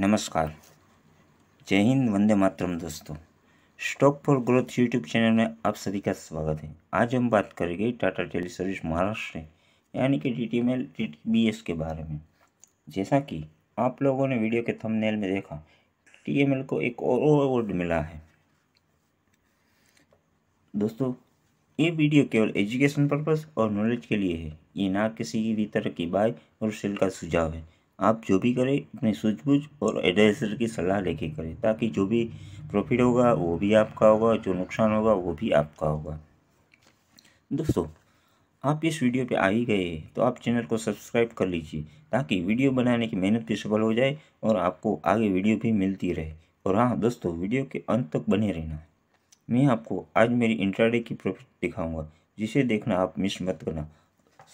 नमस्कार जय हिंद वंदे मातरम दोस्तों stock for growth YouTube channel में आप सभी का स्वागत है आज हम बात करेंगे टाटा टेली सर्विस महाराष्ट्र यानी कि D T M L B S के बारे में जैसा कि आप लोगों ने वीडियो के थंबनेल में देखा टी एम एल को एक और अवार्ड मिला है दोस्तों ये वीडियो केवल एजुकेशन पर्पज और नॉलेज के लिए है ये ना किसी भी तरह की बाय और सेल का सुझाव है आप जो भी करें अपने सूझबूझ और एडवाइजर की सलाह लेके करें ताकि जो भी प्रॉफिट होगा वो भी आपका होगा जो नुकसान होगा वो भी आपका होगा दोस्तों आप इस वीडियो पे आ ही गए तो आप चैनल को सब्सक्राइब कर लीजिए ताकि वीडियो बनाने की मेहनत भी सफल हो जाए और आपको आगे वीडियो भी मिलती रहे और हाँ दोस्तों वीडियो के अंत तक बने रहना मैं आपको आज मेरी इंट्राडे की प्रॉफिट दिखाऊँगा जिसे देखना आप मिस मत करना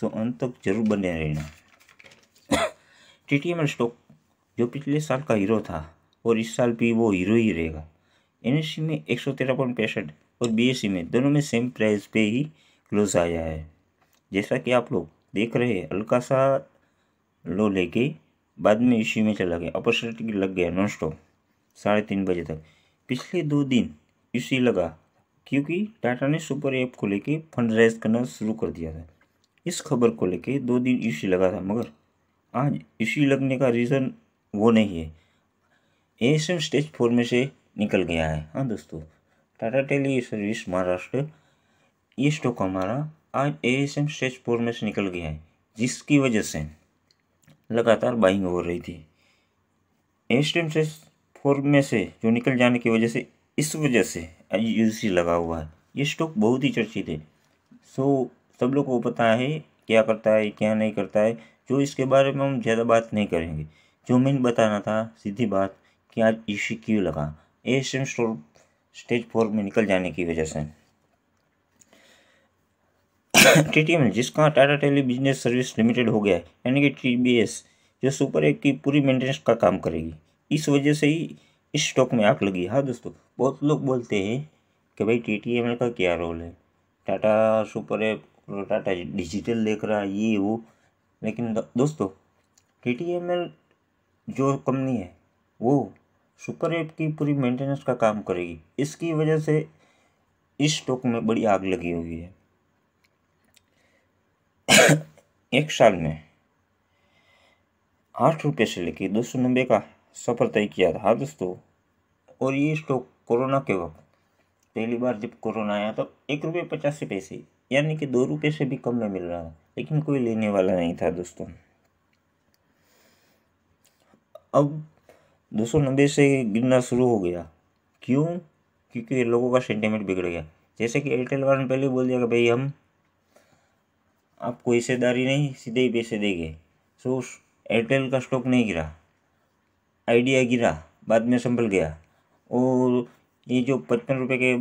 सो अंत तक जरूर बने रहना टी स्टॉक जो पिछले साल का हीरो था और इस साल भी वो हीरो ही रहेगा एन में एक सौ पॉइंट पैंसठ और बी में दोनों में सेम प्राइस पे ही क्लोज आया है जैसा कि आप लोग देख रहे हैं हल्का सा लो लेके बाद में इश्यू में चला गया अपॉर्चुनिटी लग गया नॉन स्टॉप साढ़े तीन बजे तक पिछले दो दिन इसी लगा क्योंकि टाटा ने सुपर ऐप को लेके फंड रेज करना शुरू कर दिया था इस खबर को लेके दो दिन इसी लगा था मगर आज इसी लगने का रीज़न वो नहीं है एएसएम स्टेज फोर में से निकल गया है हाँ दोस्तों टाटा टेली सर्विस महाराष्ट्र ये स्टॉक हमारा आज एम स्टेज फोर में से निकल गया है जिसकी वजह से लगातार बाइंग हो रही थी एएसएम स्टेज फोर में से जो निकल जाने की वजह से इस वजह से यूसी लगा हुआ है ये स्टॉक बहुत ही चर्चित है सो सब लोग को पता है क्या करता है क्या नहीं करता है जो इसके बारे में हम ज़्यादा बात नहीं करेंगे जो मैंने बताना था सीधी बात कि आज ई सी लगा लगा एम स्टोर स्टेज फोर में निकल जाने की वजह से टी टी एम जिसका Tata tele business service limited हो गया है यानी कि टी बी एस जो सुपर एक की पूरी मेंटेनेंस का काम करेगी इस वजह से ही इस स्टॉक में आग लगी हाँ दोस्तों बहुत लोग बोलते हैं कि भाई टी टी एम का क्या रोल है Tata super app Tata digital देख रहा है ये वो लेकिन दोस्तों दोस्तों टी एम एल जो कंपनी है वो सुपर एप की पूरी मेंटेनेंस का काम करेगी इसकी वजह से इस स्टॉक में बड़ी आग लगी हुई है एक साल में आठ रुपये से लेके दो सौ नब्बे का सफर तय किया था हाँ दोस्तों और ये स्टॉक कोरोना के वक्त पहली बार जब कोरोना आया तो एक रुपये पचासी पैसे यानी कि दो रुपये से भी कम में मिल रहा था लेकिन कोई लेने वाला नहीं था दोस्तों अब दो सौ नब्बे से गिरना शुरू हो गया क्यों क्योंकि लोगों का सेंटिमेंट बिगड़ गया जैसे कि एयरटेल वाले ने पहले बोल दिया कि भाई हम आपको हिस्सेदारी नहीं सीधे ही पैसे देंगे सो तो एयरटेल का स्टॉक नहीं गिरा आइडिया गिरा बाद में संभल गया और ये जो पचपन रुपये के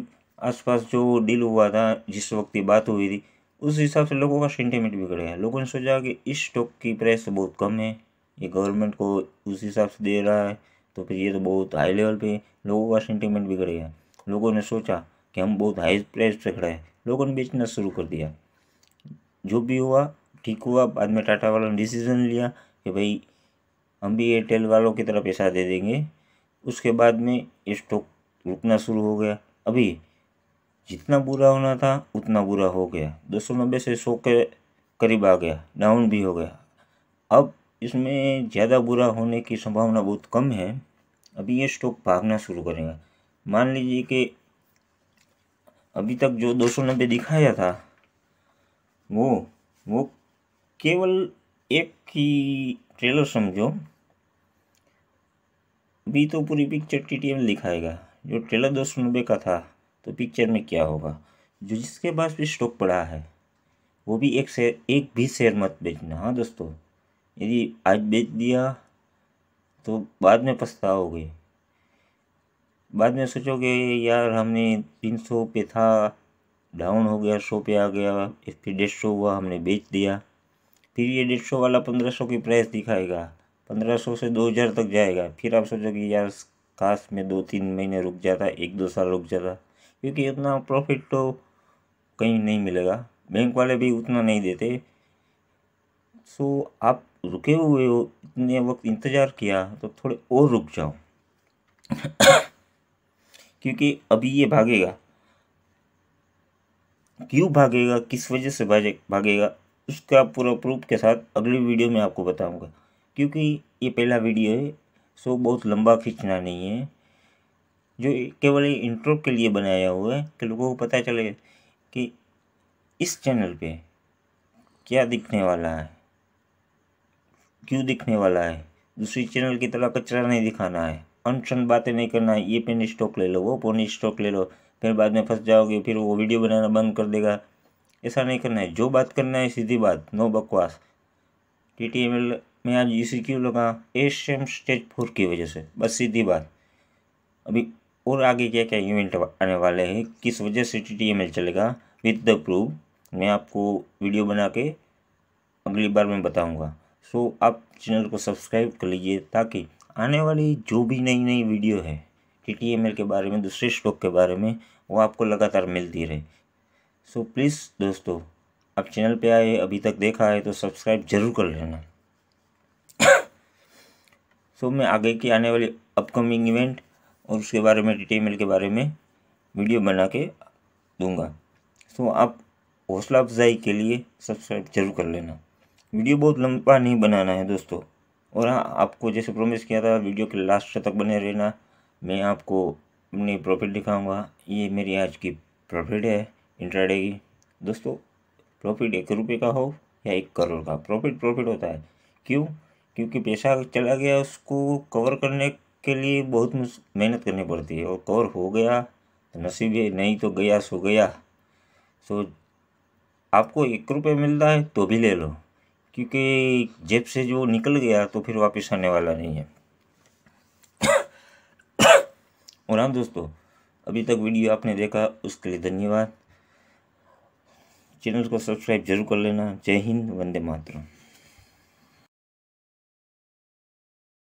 आसपास जो डील हुआ था जिस वक्त ये बात हुई थी उस हिसाब से लोगों का सेंटीमेंट बिगड़ गया लोगों ने सोचा कि इस स्टॉक की प्राइस तो बहुत कम है ये गवर्नमेंट को उस हिसाब से दे रहा है तो फिर ये तो बहुत हाई लेवल पे लोगों का सेंटीमेंट बिगड़ गया लोगों ने सोचा कि हम बहुत हाई प्राइस पे खड़ा है लोगों ने बेचना शुरू कर दिया जो भी हुआ ठीक हुआ बाद में टाटा वालों ने डिसीजन लिया कि भाई हम भी एयरटेल वालों की तरह पैसा दे देंगे उसके बाद में ये स्टॉक रुकना शुरू हो गया अभी जितना बुरा होना था उतना बुरा हो गया दो सौ नब्बे से सौ के करीब आ गया डाउन भी हो गया अब इसमें ज़्यादा बुरा होने की संभावना बहुत कम है अभी ये स्टॉक भागना शुरू करेगा मान लीजिए कि अभी तक जो दो सौ नब्बे दिखाया था वो वो केवल एक ही ट्रेलर समझो अभी तो पूरी पिक्चर टी टी एम दिखाएगा जो ट्रेलर दो सौ नब्बे का था तो पिक्चर में क्या होगा जो जिसके पास भी स्टॉक पड़ा है वो भी एक शेयर एक भी शेयर मत बेचना हाँ दोस्तों यदि आज बेच दिया तो बाद में पछताओगे बाद में सोचोगे यार हमने तीन सौ पे था डाउन हो गया सौ पे आ गया फिर डेढ़ सौ हुआ हमने बेच दिया फिर ये डेढ़ सौ वाला पंद्रह सौ की प्राइस दिखाएगा पंद्रह सौ से दो हज़ार तक जाएगा फिर आप सोचोगे यार काश में दो तीन महीने रुक जाता एक दो साल रुक जाता क्योंकि इतना प्रॉफिट तो कहीं नहीं मिलेगा बैंक वाले भी उतना नहीं देते सो आप रुके हुए हो इतने वक्त इंतज़ार किया तो थोड़े और रुक जाओ क्योंकि अभी ये भागेगा क्यों भागेगा किस वजह से भागे भागेगा उसका पूरा प्रूफ के साथ अगली वीडियो में आपको बताऊंगा क्योंकि ये पहला वीडियो है सो बहुत लंबा खींचना नहीं है जो केवल इंट्रो के लिए बनाया हुआ है कि लोगों को पता चले कि इस चैनल पे क्या दिखने वाला है क्यों दिखने वाला है दूसरी चैनल की तरह कचरा नहीं दिखाना है अनशन बातें नहीं करना है ये पेन स्टॉक ले लो वो पोन स्टॉक ले लो फिर बाद में फंस जाओगे फिर वो वीडियो बनाना बंद कर देगा ऐसा नहीं करना है जो बात करना है सीधी बात नो बकवास टी टी एम एल में आज इसी सी क्यू लगा एशियम स्टेज फोर की वजह से बस सीधी बात अभी और आगे क्या क्या इवेंट आने वाले हैं किस वजह से टी एम एल चलेगा विद द प्रूफ मैं आपको वीडियो बना के अगली बार मैं बताऊंगा सो so, आप चैनल को सब्सक्राइब कर लीजिए ताकि आने वाली जो भी नई नई वीडियो है टी एम एल के बारे में दूसरे स्टॉक के बारे में वो आपको लगातार मिलती रहे सो so, प्लीज़ दोस्तों आप चैनल पर आए अभी तक देखा है तो सब्सक्राइब जरूर कर लेना सो so, मैं आगे की आने वाली अपकमिंग इवेंट और उसके बारे में डिटेल के बारे में वीडियो बना के दूंगा सो तो आप हौसला अफजाई के लिए सब्सक्राइब जरूर कर लेना वीडियो बहुत लंबा नहीं बनाना है दोस्तों और हाँ आपको जैसे प्रोमिस किया था वीडियो के लास्ट तक बने रहना मैं आपको अपनी प्रॉफिट दिखाऊंगा ये मेरी आज की प्रॉफिट है इंट्राडे की दोस्तों प्रॉफिट एक रुपये का हो या एक करोड़ का प्रॉफिट प्रॉफिट होता है क्यों क्योंकि पैसा चला गया उसको कवर करने उसके लिए बहुत मेहनत करनी पड़ती है और कवर हो गया तो नसीब ये नहीं तो गया सो गया तो आपको एक रुपये मिलता है तो भी ले लो क्योंकि जेब से जो निकल गया तो फिर वापस आने वाला नहीं है और हाँ दोस्तों अभी तक वीडियो आपने देखा उसके लिए धन्यवाद चैनल को सब्सक्राइब जरूर कर लेना जय हिंद वंदे मातरम